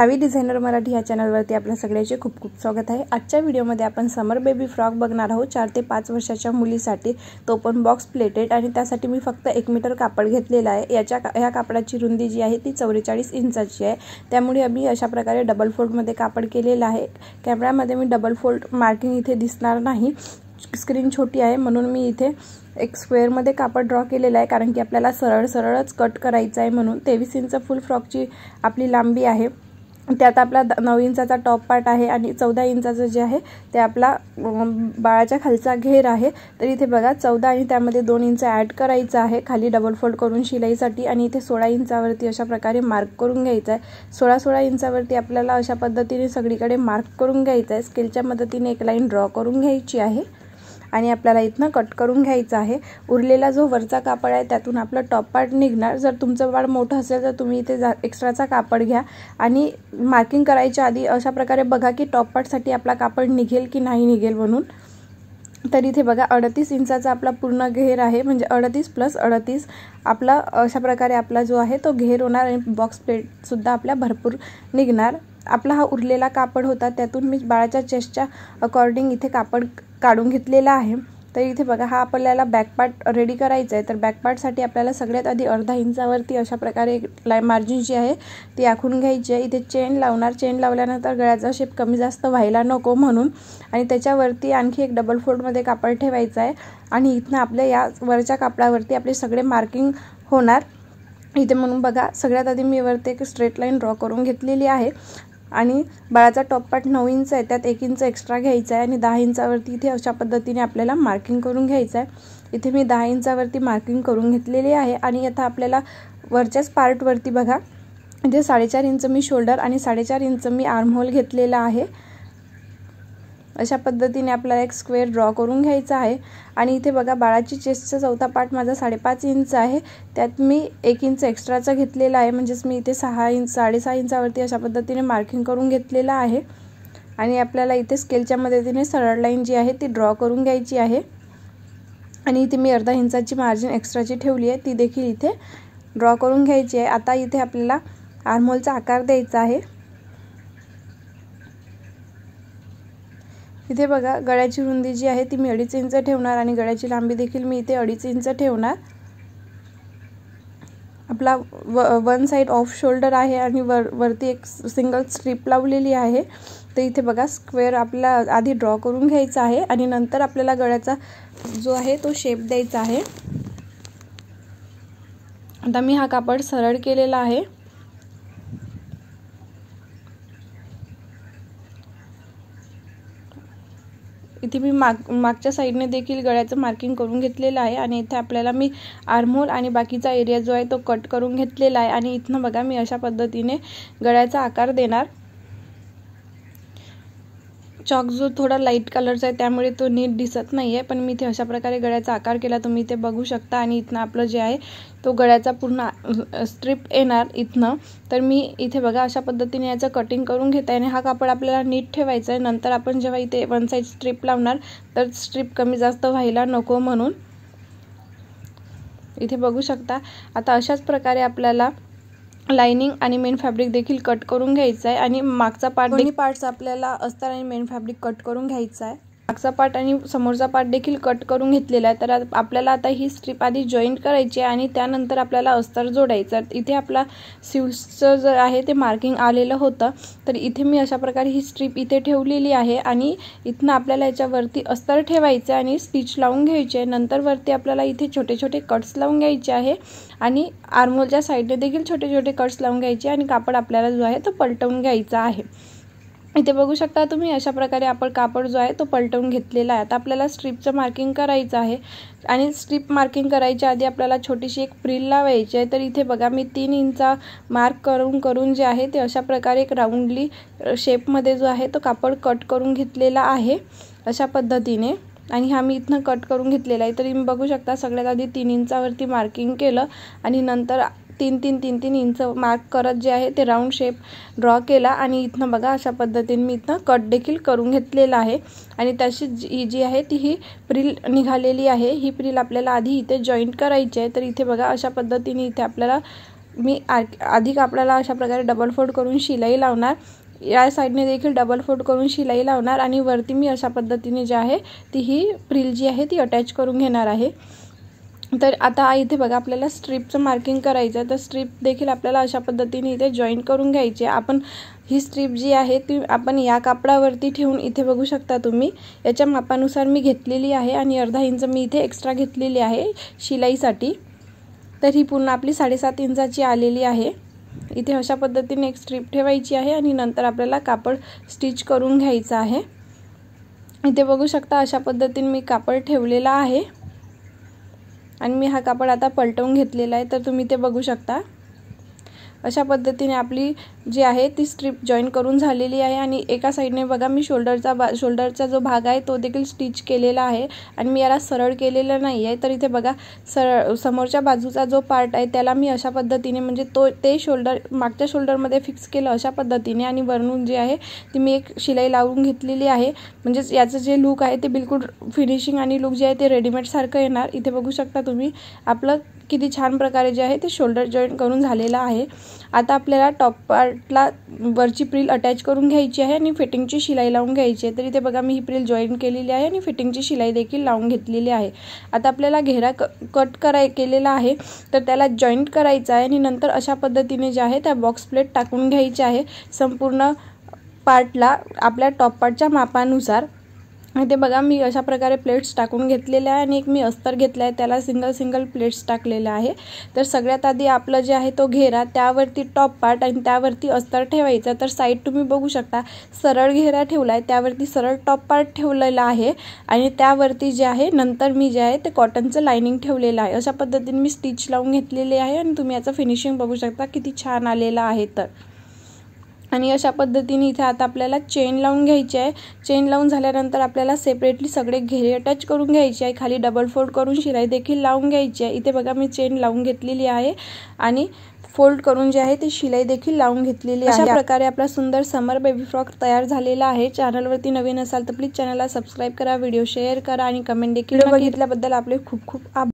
हवी डिजाइनर मराठी हा चॅनलवरती आपल्या सगळ्याचे खूब खूब स्वागत है आज वीडियो में आपण समर बेबी फ्रॉक बघणार आहोत चार पांच वर्षा मुली मुलीसाठी तो बॉक्स प्लेटेड आणि त्यासाठी मी फक्त एक मीटर कापड घेतलेला कापड़ा याच्या रुंदी जी है ती चौवेचाळीस इंचाची आहे त्यामुळे आम्ही अशा प्रकार डबल फोल्ड मे कापड केलेलं कैमेरा मधे मैं डबल फोल्ड मार्किंग इधे दिसणार नहीं स्क्रीन छोटी है म्हणून मी इधे एक स्क्वेअरमध्ये कापड ड्रॉ के आहे कारण की आपल्याला सरल सरळच कट करायचं आहे तेवीस इंच फ्रॉक फ्रॉकची आपली लांबी आहे त्यात आपला नऊ इंचाचा टॉप पार्ट आहे आणि चौदा इंचाचं जे आहे ते आपला बाळाच्या खालचा घेर आहे तर इथे बघा चौदा आणि त्यामध्ये दोन इंच ॲड करायचं आहे खाली डबल फोल्ड करून शिलाईसाठी आणि इथे सोळा इंचावरती अशा प्रकारे मार्क करून घ्यायचा आहे सोळा सोळा इंचावरती आपल्याला अशा पद्धतीने सगळीकडे मार्क करून घ्यायचं आहे स्केलच्या मदतीने एक लाईन ड्रॉ करून घ्यायची आहे आणि आपल्याला इथनं कट करून घ्यायचं आहे उरलेला जो वरचा कापड आहे त्यातून आपलं टॉप पार्ट निघणार जर तुमचं बाळ मोठं असेल तर तुम्ही इथे जा एक्स्ट्राचा कापड घ्या आणि मार्किंग करायच्या आधी अशा प्रकारे बघा की टॉप पार्टसाठी आपला कापड निघेल की नाही निघेल म्हणून तर इथे बघा अडतीस इंचाचा आपला पूर्ण घेर आहे म्हणजे अडतीस प्लस अडतीस आपला अशा प्रकारे आपला जो आहे तो घेर होणार आणि बॉक्स प्लेटसुद्धा आपल्या भरपूर निघणार आपला हा उरलेला कापड होता त्यातून मी बाळाच्या चेस्टच्या अकॉर्डिंग इथे कापड काढून घेतलेला आहे तर इथे बघा हा आपल्याला बॅकपार्ट रेडी करायचा आहे तर बॅकपार्टसाठी आपल्याला सगळ्यात आधी अर्धा इंचावरती अशा प्रकारे एक लाय मार्जिन जी आहे ती आखून घ्यायची आहे इथे चेन लावणार चेन लावल्यानंतर गळ्याचा शेप कमी जास्त व्हायला नको म्हणून आणि त्याच्यावरती आणखी एक डबल फोल्डमध्ये कापड ठेवायचं आहे आणि इथनं आपल्या या वरच्या कापडावरती आपले सगळे मार्किंग होणार इथे म्हणून बघा सगळ्यात आधी मी वरती एक स्ट्रेट लाईन ड्रॉ करून घेतलेली आहे आणि बाळाचा टॉपपाट नऊ इंच आहे त्यात एक इंच एक्स्ट्रा घ्यायचा आहे आणि दहा इंचावरती इथे अशा पद्धतीने आपल्याला मार्किंग करून घ्यायचं आहे इथे मी दहा इंचावरती मार्किंग करून घेतलेली आहे आणि आता आपल्याला वरच्याच पार्टवरती बघा म्हणजे साडेचार इंच मी शोल्डर आणि साडेचार इंच मी आर्महोल घेतलेला आहे अशा पद्धतीने आपल्याला एक स्क्वेअर ड्रॉ करून घ्यायचा आहे आणि इथे बघा बाळाची चेस्टचा चौथा पार्ट माझा साडेपाच इंच आहे त्यात मी एक इंच एक्स्ट्राचा घेतलेला आहे म्हणजेच मी इथे सहा इंच साडेसहा इंचावरती अशा पद्धतीने मार्किंग करून घेतलेलं आहे आणि आपल्याला इथे स्केलच्या मदतीने सरळ लाईन जी आहे ती ड्रॉ करून घ्यायची आहे आणि इथे मी अर्धा इंचाची मार्जिन एक्स्ट्राची ठेवली आहे ती देखील इथे ड्रॉ करून घ्यायची आहे आता इथे आपल्याला आर्मोलचा आकार द्यायचा आहे इथे बघा गळ्याची रुंदी जी आहे ती मी अडीच इंच ठेवणार आणि गळ्याची लांबी देखील मी इथे अडीच इंच ठेवणार आपला व वन साईड ऑफ शोल्डर आहे आणि वर वरती एक सिंगल स्ट्रीप लावलेली आहे तर इथे बघा स्क्वेअर आपला आधी ड्रॉ करून घ्यायचा आहे आणि नंतर आपल्याला गळ्याचा जो आहे तो शेप द्यायचा आहे आता मी हा कापड सरळ केलेला आहे इथे मी माग मागच्या साईडने देखील गळ्याचं मार्किंग करून घेतलेलं आहे आणि इथे आपल्याला मी आर्मोल आणि बाकीचा एरिया जो आहे तो कट करून घेतलेला आहे आणि इथनं बघा मी अशा पद्धतीने गळ्याचा आकार देणार चॉक जो थोडा लाईट कलरचा आहे त्यामुळे तो नीट दिसत नाही आहे पण मी इथे अशा प्रकारे गळ्याचा आकार केला तुम्ही इथे बघू शकता आणि इथनं आपलं जे आहे तो गळ्याचा पूर्ण स्ट्रीप येणार इथनं तर मी इथे बघा अशा पद्धतीने याचं कटिंग करून घेत आहे आणि हा कापड आपल्याला नीट ठेवायचा आहे नंतर आपण जेव्हा इथे वन साईड स्ट्रीप लावणार तर स्ट्रीप कमी जास्त व्हायला नको म्हणून इथे बघू शकता आता अशाच प्रकारे आपल्याला लाइनिंग आणि मेन फॅब्रिक देखील कट करून घ्यायचा आहे आणि मागचा पार्ट दोन्ही पार्ट्स आपल्याला अस्तर आणि मेन फॅब्रिक कट करून घ्यायचा आहे मागचा पार्ट आणि समोरचा पार्ट देखील कट करून घेतलेला आहे तर आपल्याला आता ही स्ट्रीप आधी जॉईंट करायची आहे आणि त्यानंतर आपल्याला अस्तर जोडायचं इथे आपला सिल्सचं जे आहे ते मार्किंग आलेलं होतं तर इथे मी अशा प्रकारे ही स्ट्रीप इथे ठेवलेली आहे आणि इथनं आपल्याला याच्यावरती अस्तर ठेवायचं आहे आणि स्टिच लावून घ्यायची आहे नंतरवरती आपल्याला इथे छोटे छोटे कट्स लावून घ्यायचे आहे आणि आर्मोलच्या साईडने देखील छोटे छोटे कट्स लावून घ्यायचे आणि कापड आपल्याला जो आहे तो पलटवून घ्यायचा आहे इथे बघू शकता तुम्ही अशा प्रकारे आपण कापड जो आहे तो पलटवून घेतलेला आहे आता आपल्याला स्ट्रीपचं मार्किंग करायचं आहे आणि स्ट्रीप मार्किंग करायच्या आधी आपल्याला छोटीशी एक प्रिल लावायची आहे तर इथे बघा मी तीन इंचा मार्क करून करून जे आहे ते अशा प्रकारे एक राऊंडली शेपमध्ये जो आहे तो कापड कट करून घेतलेला आहे अशा पद्धतीने आणि हा मी इथनं कट करून घेतलेला आहे तर मी बघू शकता सगळ्यात आधी तीन इंचावरती मार्किंग केलं आणि नंतर तीन तीन तीन तीन इंच मार्क करत जे है तो राउंड शेप ड्रॉ के इतना बगा अशा पद्धति मैं इतना कट देखील करून घेतलेला आहे जी है ती ही प्रिल निघालेली है हि प्रिल अपने आधी इथे जॉइंट कराएँ आहे तर इथे बघा अशा पद्धतीने इथे आपल्याला मी आधी कापडाला अशा प्रकार डबल फोल्ड करून शिलाई लावणार साइड ने देखी डबल फोल्ड करून शिलाई लावणार वरती मी अशा पद्धति जी है ती ही प्रिल जी है ती अटैच करूँ घेणार है तर आता इथे बघा आपल्याला स्ट्रीपचं मार्किंग करायचं आहे तर स्ट्रीप देखील आपल्याला अशा पद्धतीने इथे जॉईन करून घ्यायची आहे आपण ही स्ट्रीप जी आहे ती आपण या कापडावरती ठेवून इथे बघू शकता तुम्ही याच्या मापानुसार मी घेतलेली आहे आणि अर्धा इंच मी इथे एक्स्ट्रा घेतलेली आहे शिलाईसाठी तर ही पूर्ण आपली साडेसात इंचाची आलेली आहे इथे अशा पद्धतीने एक स्ट्रीप ठेवायची आहे आणि नंतर आपल्याला कापड स्टिच करून घ्यायचं आहे इथे बघू शकता अशा पद्धतीने मी कापड ठेवलेला आहे आणि मी हा कापड आता पलटवून घेतलेला आहे तर तुम्ही ते बघू शकता अशा पद्धतीने आपली जी आहे ती स्ट्रीप जॉईन करून झालेली आहे आणि एका साईडने बघा मी शोल्डरचा बा शोल्डरचा जो भाग आहे तो देखील स्टिच केलेला आहे आणि मी याला सरळ केलेलं नाही आहे तर इथे बघा सरळ समोरच्या बाजूचा जो पार्ट आहे त्याला मी अशा पद्धतीने म्हणजे तो ते शोल्डर मागच्या शोल्डरमध्ये फिक्स केलं अशा पद्धतीने आणि वरून जे आहे ती मी एक शिलाई लावून घेतलेली आहे म्हणजेच याचं जे लूक आहे ते बिलकुल फिनिशिंग आणि लूक जे आहे ते रेडीमेडसारखं येणार इथे बघू शकता तुम्ही आपलं किती छान प्रकारे जे आहे ते शोल्डर जॉईन करून झालेलं आहे आता आपल्याला टॉप पार्ट पार्टला वरची प्रिल अटॅच करून घ्यायची आहे आणि फिटिंगची शिलाई लावून घ्यायची आहे तर इथे बघा मी ही प्रिल जॉईन केलेली आहे आणि फिटिंगची शिलाई देखील लावून घेतलेली आहे आता आपल्याला घेरा क कट कराय केलेला आहे तर त्याला जॉईंट करायचा आहे आणि नंतर अशा पद्धतीने जे आहे त्या बॉक्स प्लेट टाकून घ्यायची आहे संपूर्ण पार्टला आपल्या टॉप पार्टच्या मापानुसार ते बघा मी अशा प्रकारे प्लेट्स टाकून घेतलेले आहे आणि एक मी अस्तर घेतलं आहे त्याला सिंगल सिंगल प्लेट्स टाकलेलं आहे तर सगळ्यात आधी आपलं जे आहे तो घेरा त्यावरती टॉप पार्ट आणि त्यावरती अस्तर ठेवायचं तर साईड तुम्ही बघू शकता सरळ घेरा ठेवला आहे त्यावरती सरळ टॉप पार्ट ठेवलेला आहे आणि त्यावरती जे आहे नंतर मी जे आहे ते कॉटनचं लायनिंग ठेवलेलं आहे अशा पद्धतीने मी स्टिच लावून घेतलेली आहे आणि तुम्ही याचं फिनिशिंग बघू शकता किती छान आलेलं आहे तर अशा पद्धति इथे आता आपल्याला चेन लावून घ्यायची आहे चेन लावून घेरे अटैच करून घ्यायचे डबल फोल्ड करून शिलाई देखील लावून घ्यायची आहे चेन लावून घेतलेली आहे आणि फोल्ड करून जे शिलाई देखील लावून घेतलेली आहे सुंदर समर बेबी फ्रॉक तैयार है चैनल वरती नवीन असाल तर प्लीज चैनल सब्सक्राइब करा वीडियो शेयर करा आणि कमेंट देखील बघितल्याबद्दल आपले खूप खूप आभार